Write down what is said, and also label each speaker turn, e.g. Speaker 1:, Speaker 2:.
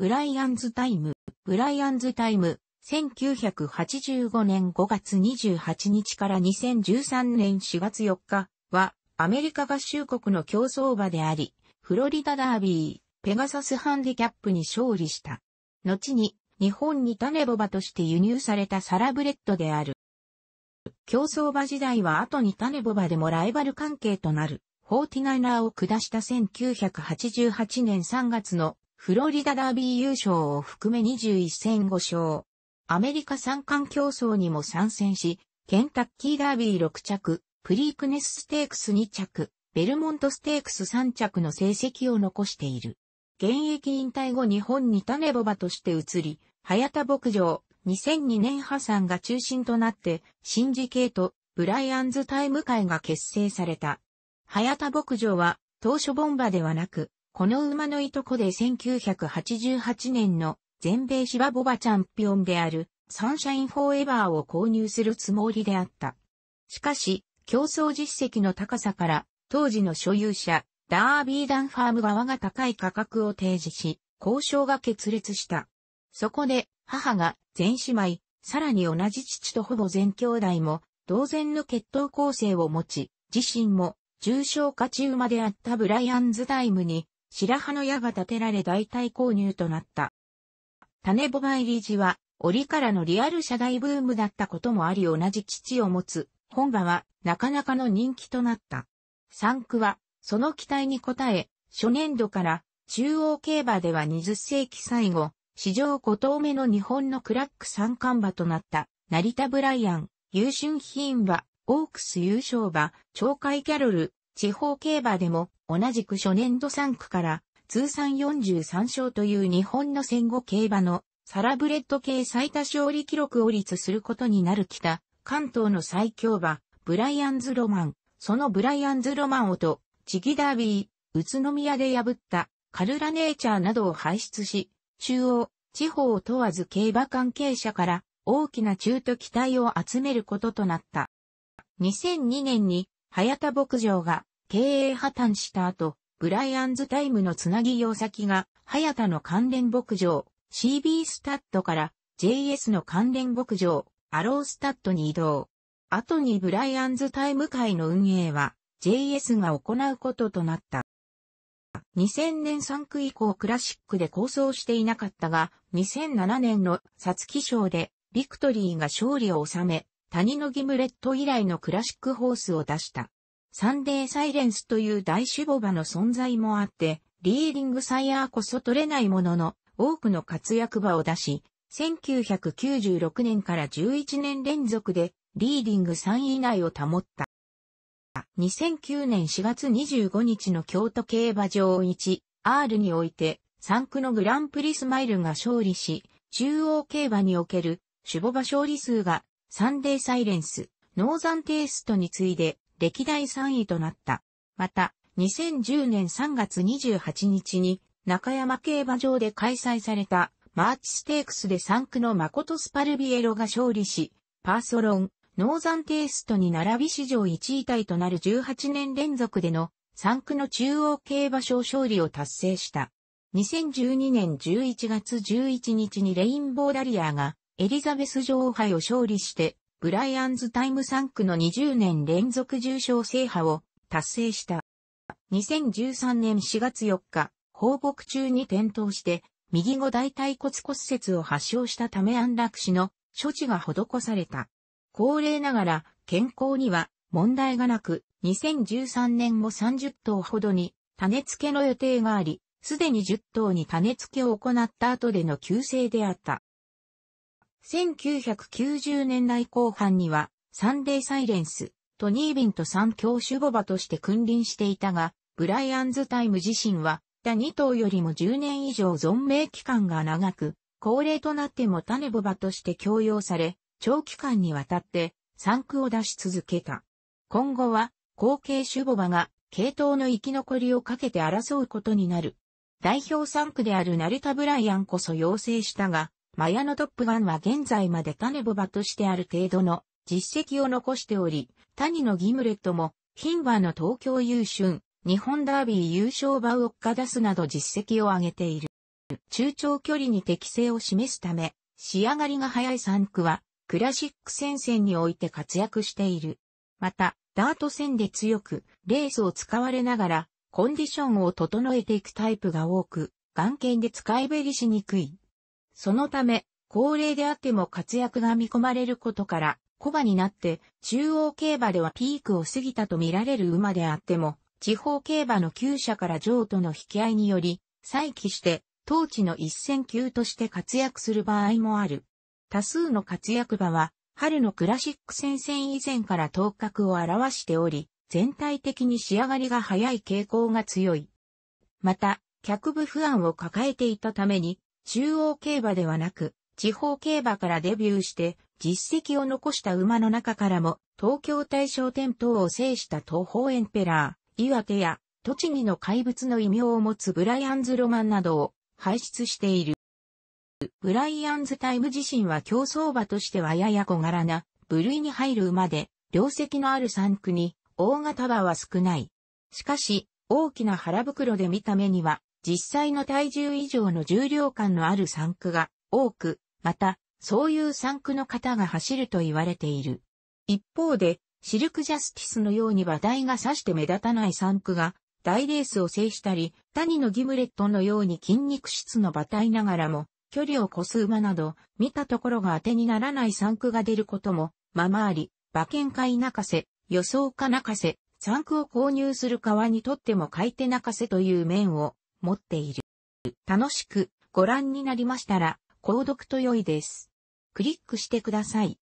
Speaker 1: ブライアンズタイム、ブライアンズタイム、1985年5月28日から2013年4月4日は、アメリカ合衆国の競争馬であり、フロリダダービー、ペガサスハンディキャップに勝利した。後に、日本に種ボバとして輸入されたサラブレッドである。競争馬時代は後に種ボバでもライバル関係となる、フォーティナイナーを下した1988年3月のフロリダダービー優勝を含め21戦5勝。アメリカ三冠競争にも参戦し、ケンタッキーダービー6着、プリークネスステークス2着、ベルモントステークス3着の成績を残している。現役引退後日本に種ボバとして移り、早田牧場、2002年破産が中心となって、シンジケート、ブライアンズタイム会が結成された。早田牧場は、当初ボンバではなく、この馬のいとこで1988年の全米芝ボバチャンピオンであるサンシャインフォーエバーを購入するつもりであった。しかし、競争実績の高さから当時の所有者、ダービーダンファーム側が高い価格を提示し、交渉が決裂した。そこで、母が全姉妹、さらに同じ父とほぼ全兄弟も、同然の血統構成を持ち、自身も重症化中馬であったブライアンズタイムに白羽の矢が建てられ代替購入となった。種ボバ入りジは、折からのリアル社外ブームだったこともあり同じ父を持つ、本場はなかなかの人気となった。産区は、その期待に応え、初年度から中央競馬では20世紀最後、史上5頭目の日本のクラック三冠馬となった、成田ブライアン、優春品馬、オークス優勝馬、鳥海キャロル、地方競馬でも同じく初年度3区から通算43勝という日本の戦後競馬のサラブレッド系最多勝利記録を立することになる北関東の最強馬ブライアンズ・ロマン、そのブライアンズ・ロマンをとチギダービー、宇都宮で破ったカルラネーチャーなどを輩出し、中央、地方を問わず競馬関係者から大きな中途期待を集めることとなった。2002年に、早田牧場が経営破綻した後、ブライアンズタイムのつなぎ用先が、早田の関連牧場、CB スタッドから JS の関連牧場、アロースタッドに移動。後にブライアンズタイム会の運営は JS が行うこととなった。2000年3区以降クラシックで構想していなかったが、2007年のサツキ賞でビクトリーが勝利を収め、谷のギムレット以来のクラシックホースを出した。サンデーサイレンスという大種母場の存在もあって、リーディングサイヤーこそ取れないものの、多くの活躍場を出し、1996年から11年連続でリーディング3位以内を保った。2009年4月25日の京都競馬場 1R において、3区のグランプリスマイルが勝利し、中央競馬における守護場勝利数がサンデーサイレンス、ノーザンテイストに次いで歴代3位となった。また、2010年3月28日に中山競馬場で開催されたマーチステークスで3区の誠スパルビエロが勝利し、パーソロン、ノーザンテイストに並び史上1位タイとなる18年連続での3区の中央競馬賞勝利を達成した。2012年11月11日にレインボーダリアがエリザベス女王杯を勝利してブライアンズタイム3区の20年連続重賞制覇を達成した。2013年4月4日、放牧中に転倒して、右後大腿骨骨折を発症したため安楽死の処置が施された。高齢ながら健康には問題がなく、2013年後30頭ほどに種付けの予定があり、すでに10頭に種付けを行った後での急性であった。1990年代後半には、サンデーサイレンス、トニービンと三強主母場として君臨していたが、ブライアンズタイム自身は、他二頭よりも10年以上存命期間が長く、高齢となっても種ボバとして強要され、長期間にわたって産区を出し続けた。今後は、後継主ボバが、系統の生き残りをかけて争うことになる。代表産区である成田ブライアンこそ要請したが、マヤのトップガンは現在まで種ボバとしてある程度の実績を残しており、谷のギムレットも、ヒンバの東京優春、日本ダービー優勝馬をか出すなど実績を上げている。中長距離に適性を示すため、仕上がりが早い3区は、クラシック戦線において活躍している。また、ダート戦で強く、レースを使われながら、コンディションを整えていくタイプが多く、眼鏡で使いべりしにくいそのため、高齢であっても活躍が見込まれることから、コバになって中央競馬ではピークを過ぎたと見られる馬であっても、地方競馬の厩舎から譲渡の引き合いにより、再起して当地の一戦級として活躍する場合もある。多数の活躍馬は、春のクラシック戦線以前から頭角を表しており、全体的に仕上がりが早い傾向が強い。また、客部不安を抱えていたために、中央競馬ではなく、地方競馬からデビューして、実績を残した馬の中からも、東京大賞店等を制した東方エンペラー、岩手や、栃木の怪物の異名を持つブライアンズ・ロマンなどを輩出している。ブライアンズ・タイム自身は競争馬としてはやや小柄な部類に入る馬で、両席のある三区に大型馬は少ない。しかし、大きな腹袋で見た目には実際の体重以上の重量感のある産区が多く、また、そういう産区の方が走ると言われている。一方で、シルクジャスティスのように馬体が差して目立たない産区が、大レースを制したり、谷のギムレットのように筋肉質の馬体ながらも、距離を越す馬など、見たところが当てにならない産区が出ることも、ままあり、馬券買い泣かせ、予想家泣かせ、産区を購入する側にとっても買い手泣かせという面を持っている。楽しくご覧になりましたら、購読と良いです。クリックしてください。